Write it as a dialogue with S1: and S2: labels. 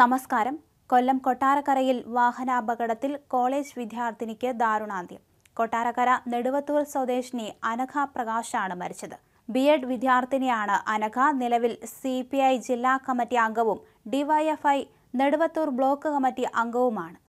S1: നമസ്കാരം കൊല്ലം കൊട്ടാരക്കരയിൽ വാഹനാപകടത്തിൽ കോളേജ് വിദ്യാർത്ഥിനിക്ക് ദാരുണാന്ത്യം കൊട്ടാരക്കര നെടുവത്തൂർ സ്വദേശിനി അനഘ പ്രകാശാണ് മരിച്ചത് ബി എഡ് വിദ്യാർത്ഥിനിയാണ് അനഘ നിലവിൽ സി പി ഐ ജില്ലാ കമ്മിറ്റി അംഗവും ഡിവൈഎഫ്ഐ നെടുവത്തൂർ ബ്ലോക്ക് കമ്മിറ്റി അംഗവുമാണ്